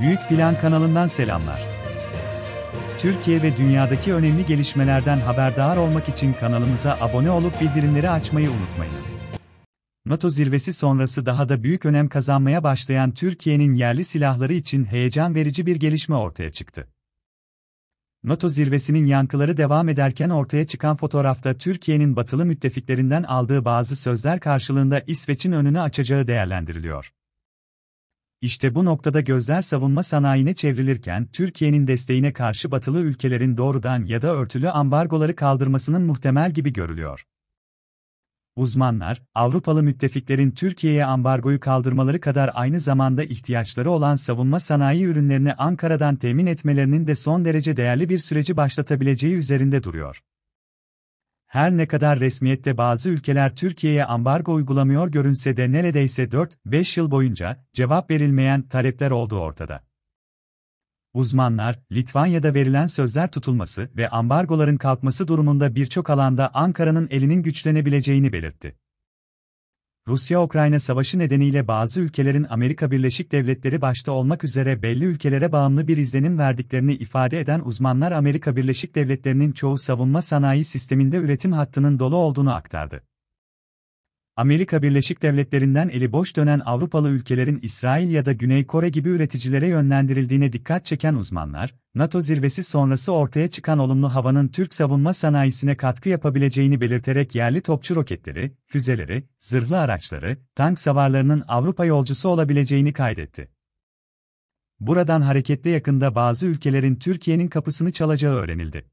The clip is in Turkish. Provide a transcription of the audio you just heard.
Büyük Plan kanalından selamlar. Türkiye ve dünyadaki önemli gelişmelerden haberdar olmak için kanalımıza abone olup bildirimleri açmayı unutmayınız. NATO zirvesi sonrası daha da büyük önem kazanmaya başlayan Türkiye'nin yerli silahları için heyecan verici bir gelişme ortaya çıktı. NATO zirvesinin yankıları devam ederken ortaya çıkan fotoğrafta Türkiye'nin batılı müttefiklerinden aldığı bazı sözler karşılığında İsveç'in önünü açacağı değerlendiriliyor. İşte bu noktada gözler savunma sanayine çevrilirken Türkiye'nin desteğine karşı batılı ülkelerin doğrudan ya da örtülü ambargoları kaldırmasının muhtemel gibi görülüyor. Uzmanlar, Avrupalı müttefiklerin Türkiye'ye ambargoyu kaldırmaları kadar aynı zamanda ihtiyaçları olan savunma sanayi ürünlerini Ankara'dan temin etmelerinin de son derece değerli bir süreci başlatabileceği üzerinde duruyor her ne kadar resmiyette bazı ülkeler Türkiye'ye ambargo uygulamıyor görünse de neredeyse 4-5 yıl boyunca cevap verilmeyen talepler olduğu ortada. Uzmanlar, Litvanya'da verilen sözler tutulması ve ambargoların kalkması durumunda birçok alanda Ankara'nın elinin güçlenebileceğini belirtti. Rusya-Ukrayna savaşı nedeniyle bazı ülkelerin Amerika Birleşik Devletleri başta olmak üzere belli ülkelere bağımlı bir izlenim verdiklerini ifade eden uzmanlar Amerika Birleşik Devletleri'nin çoğu savunma sanayi sisteminde üretim hattının dolu olduğunu aktardı. Amerika Birleşik Devletleri'nden eli boş dönen Avrupalı ülkelerin İsrail ya da Güney Kore gibi üreticilere yönlendirildiğine dikkat çeken uzmanlar, NATO zirvesi sonrası ortaya çıkan olumlu havanın Türk savunma sanayisine katkı yapabileceğini belirterek yerli topçu roketleri, füzeleri, zırhlı araçları, tank savarlarının Avrupa yolcusu olabileceğini kaydetti. Buradan hareketle yakında bazı ülkelerin Türkiye'nin kapısını çalacağı öğrenildi.